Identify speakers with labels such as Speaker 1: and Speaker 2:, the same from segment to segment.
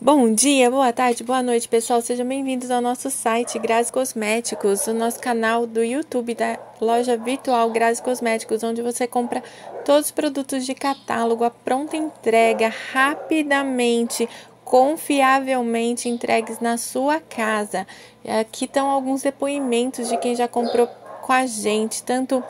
Speaker 1: Bom dia, boa tarde, boa noite, pessoal. Sejam bem-vindos ao nosso site Grazi Cosméticos, o nosso canal do YouTube da loja virtual Grazi Cosméticos, onde você compra todos os produtos de catálogo, a pronta entrega rapidamente, confiavelmente entregues na sua casa. Aqui estão alguns depoimentos de quem já comprou com a gente, tanto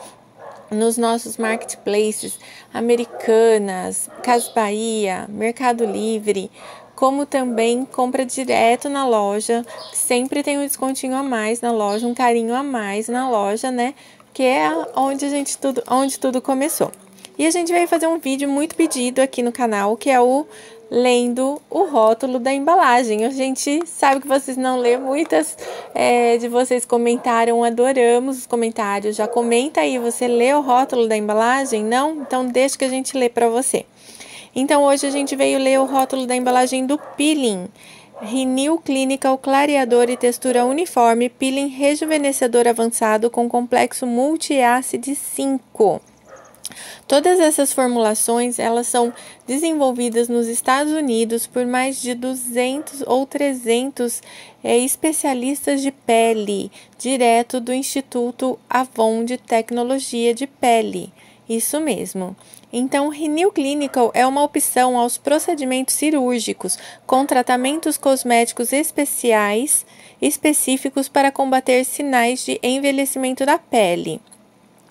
Speaker 1: nos nossos marketplaces, Americanas, Casa Bahia, Mercado Livre, como também compra direto na loja, sempre tem um descontinho a mais na loja, um carinho a mais na loja, né? Que é onde a gente tudo, onde tudo começou. E a gente veio fazer um vídeo muito pedido aqui no canal, que é o lendo o rótulo da embalagem. A gente sabe que vocês não lê, muitas é, de vocês comentaram, adoramos os comentários. Já comenta aí, você lê o rótulo da embalagem? Não? Então deixa que a gente lê para você. Então hoje a gente veio ler o rótulo da embalagem do peeling. Renew Clinical Clareador e Textura Uniforme Peeling Rejuvenescedor Avançado com Complexo Multiácide 5. Todas essas formulações, elas são desenvolvidas nos Estados Unidos por mais de 200 ou 300 é, eh, especialistas de pele, direto do Instituto Avon de Tecnologia de Pele. Isso mesmo. Então, o Renew Clinical é uma opção aos procedimentos cirúrgicos com tratamentos cosméticos especiais específicos para combater sinais de envelhecimento da pele.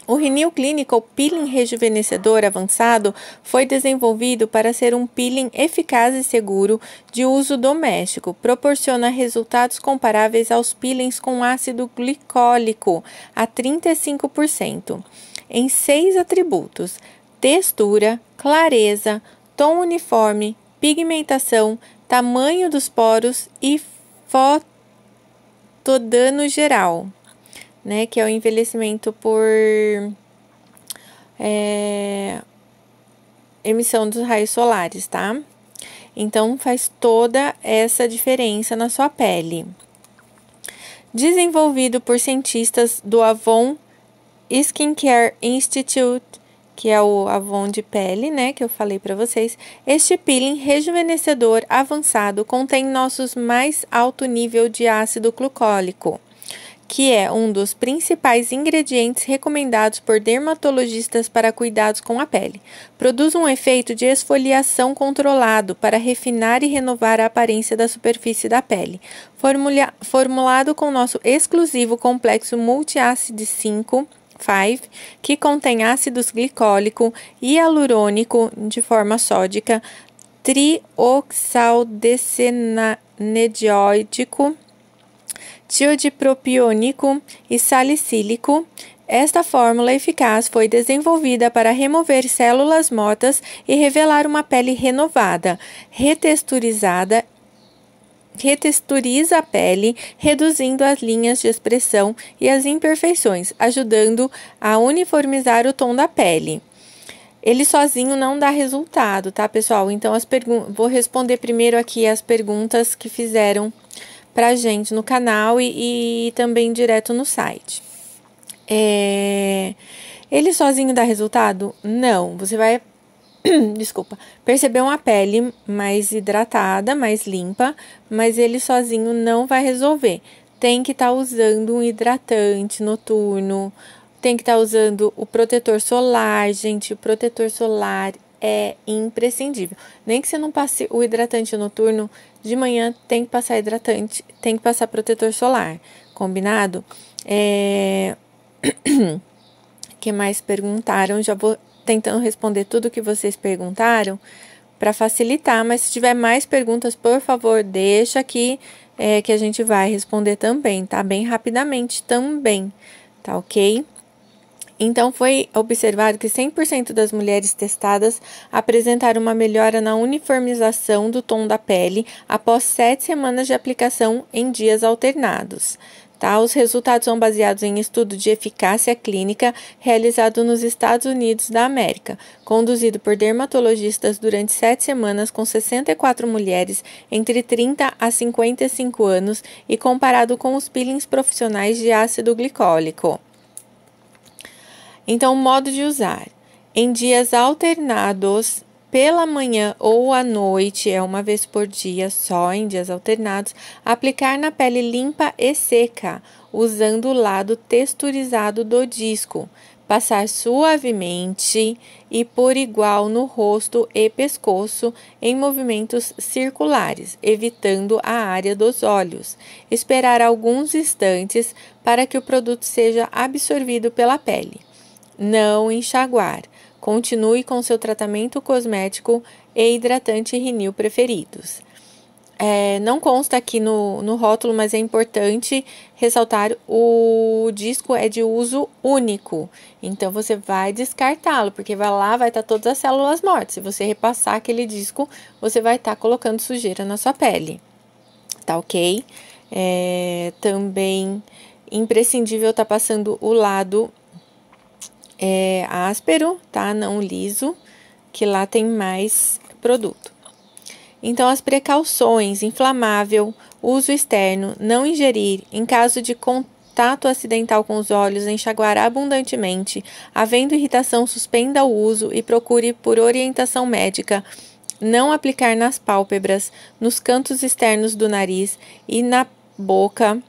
Speaker 1: O Renew Clinical Peeling Rejuvenescedor Avançado foi desenvolvido para ser um peeling eficaz e seguro de uso doméstico. Proporciona resultados comparáveis aos peelings com ácido glicólico a 35% em seis atributos: textura, clareza, tom uniforme, pigmentação, tamanho dos poros e fotodano geral, né? Que é o envelhecimento por é, emissão dos raios solares, tá? Então faz toda essa diferença na sua pele. Desenvolvido por cientistas do Avon Skincare Institute que é o Avon de pele, né, que eu falei para vocês. Este peeling rejuvenescedor avançado contém nossos mais alto nível de ácido glucólico, que é um dos principais ingredientes recomendados por dermatologistas para cuidados com a pele. Produz um efeito de esfoliação controlado para refinar e renovar a aparência da superfície da pele. Formula formulado com nosso exclusivo complexo multiácido 5 que contém ácidos glicólico e hialurônico de forma sódica, trioxaldecenedióidico, tiodipropiônico e salicílico. Esta fórmula eficaz foi desenvolvida para remover células mortas e revelar uma pele renovada, retexturizada retexturiza a pele, reduzindo as linhas de expressão e as imperfeições, ajudando a uniformizar o tom da pele. Ele sozinho não dá resultado, tá, pessoal? Então, as vou responder primeiro aqui as perguntas que fizeram pra gente no canal e, e também direto no site. É... Ele sozinho dá resultado? Não. Você vai desculpa, perceber uma pele mais hidratada, mais limpa, mas ele sozinho não vai resolver. Tem que estar tá usando um hidratante noturno, tem que estar tá usando o protetor solar, gente, o protetor solar é imprescindível. Nem que você não passe o hidratante noturno, de manhã tem que passar hidratante, tem que passar protetor solar, combinado? É... que mais perguntaram, já vou tentando responder tudo que vocês perguntaram para facilitar, mas se tiver mais perguntas, por favor, deixa aqui é, que a gente vai responder também, tá? Bem rapidamente também, tá ok? Então, foi observado que 100% das mulheres testadas apresentaram uma melhora na uniformização do tom da pele após sete semanas de aplicação em dias alternados. Tá? Os resultados são baseados em estudo de eficácia clínica realizado nos Estados Unidos da América, conduzido por dermatologistas durante sete semanas com 64 mulheres entre 30 a 55 anos e comparado com os peelings profissionais de ácido glicólico. Então, modo de usar. Em dias alternados pela manhã ou à noite, é uma vez por dia, só em dias alternados, aplicar na pele limpa e seca, usando o lado texturizado do disco. Passar suavemente e por igual no rosto e pescoço em movimentos circulares, evitando a área dos olhos. Esperar alguns instantes para que o produto seja absorvido pela pele. Não enxaguar Continue com seu tratamento cosmético e hidratante rinil preferidos. É, não consta aqui no, no rótulo, mas é importante ressaltar: o disco é de uso único. Então você vai descartá-lo, porque vai lá, vai estar tá todas as células mortas. Se você repassar aquele disco, você vai estar tá colocando sujeira na sua pele. Tá ok? É, também imprescindível estar tá passando o lado é, áspero, tá? Não liso, que lá tem mais produto. Então, as precauções: inflamável, uso externo, não ingerir, em caso de contato acidental com os olhos, enxaguar abundantemente. Havendo irritação, suspenda o uso e procure por orientação médica. Não aplicar nas pálpebras, nos cantos externos do nariz e na boca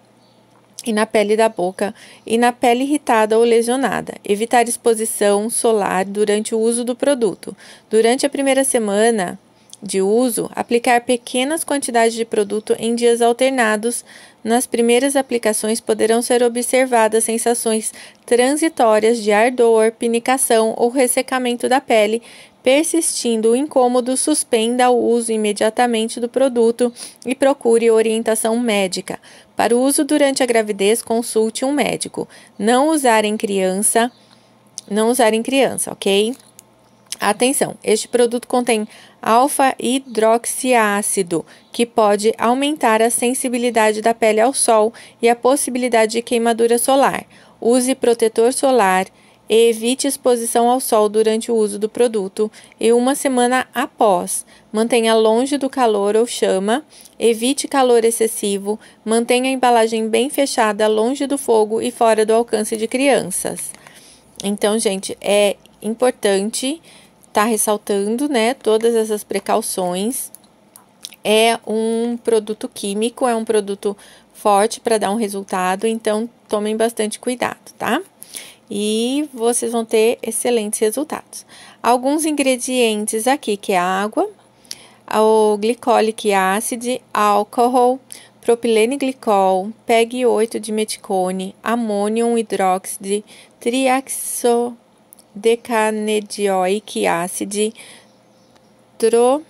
Speaker 1: e na pele da boca e na pele irritada ou lesionada. Evitar exposição solar durante o uso do produto. Durante a primeira semana de uso, aplicar pequenas quantidades de produto em dias alternados. Nas primeiras aplicações poderão ser observadas sensações transitórias de ardor, pinicação ou ressecamento da pele Persistindo o incômodo, suspenda o uso imediatamente do produto e procure orientação médica. Para o uso durante a gravidez, consulte um médico. Não usar em criança, não usar em criança, ok? Atenção, este produto contém alfa-hidroxiácido, que pode aumentar a sensibilidade da pele ao sol e a possibilidade de queimadura solar. Use protetor solar, e evite exposição ao sol durante o uso do produto e uma semana após. Mantenha longe do calor ou chama, evite calor excessivo, mantenha a embalagem bem fechada, longe do fogo e fora do alcance de crianças. Então, gente, é importante estar tá ressaltando, né, todas essas precauções. É um produto químico, é um produto forte para dar um resultado, então tomem bastante cuidado, tá? e vocês vão ter excelentes resultados. Alguns ingredientes aqui que é água, o glicolic acid, álcool, glicol, PEG 8 de meticone, amônium hidróxido, triaxodecanedioic acid, tro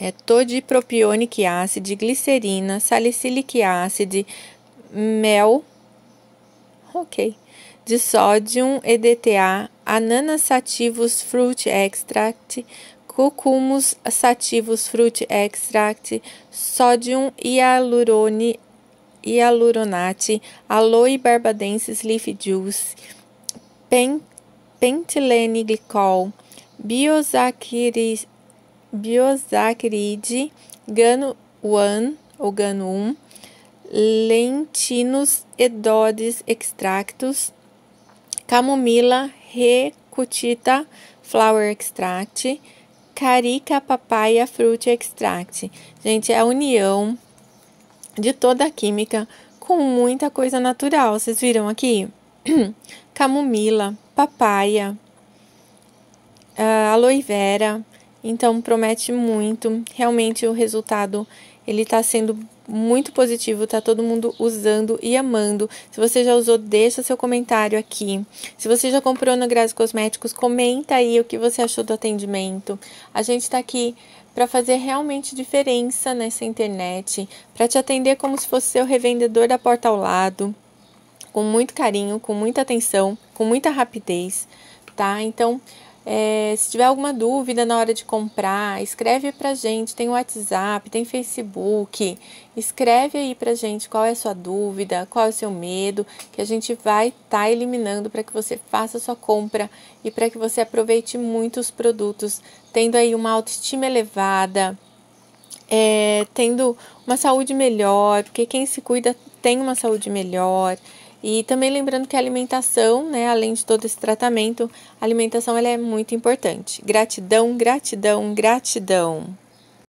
Speaker 1: é, todipropionic acid, glicerina, salicílico acid, mel, ok, de sódio, EDTA, ananas sativos fruit extract, cucumus sativos fruit extract, sódio hialurone, hialuronate, aloe barbadensis leaf juice, pen, glicol, biosaccharide, gano 1 ou gano 1, lentinus edodes extractus, camomila recutita flower extract, carica papaya fruit extract. Gente, é a união de toda a química com muita coisa natural. Vocês viram aqui? Camomila, papaya, ah, aloe vera. Então promete muito. Realmente o resultado ele está sendo muito positivo, tá todo mundo usando e amando. Se você já usou, deixa seu comentário aqui. Se você já comprou na Grazi Cosméticos, comenta aí o que você achou do atendimento. A gente tá aqui para fazer realmente diferença nessa internet, para te atender como se fosse seu revendedor da porta ao lado, com muito carinho, com muita atenção, com muita rapidez, tá? Então, é, se tiver alguma dúvida na hora de comprar, escreve a gente. Tem WhatsApp, tem Facebook. Escreve aí a gente qual é a sua dúvida, qual é o seu medo, que a gente vai estar tá eliminando para que você faça a sua compra e para que você aproveite muito os produtos, tendo aí uma autoestima elevada, é, tendo uma saúde melhor, porque quem se cuida tem uma saúde melhor. E também lembrando que a alimentação, né, além de todo esse tratamento, a alimentação ela é muito importante. Gratidão, gratidão, gratidão.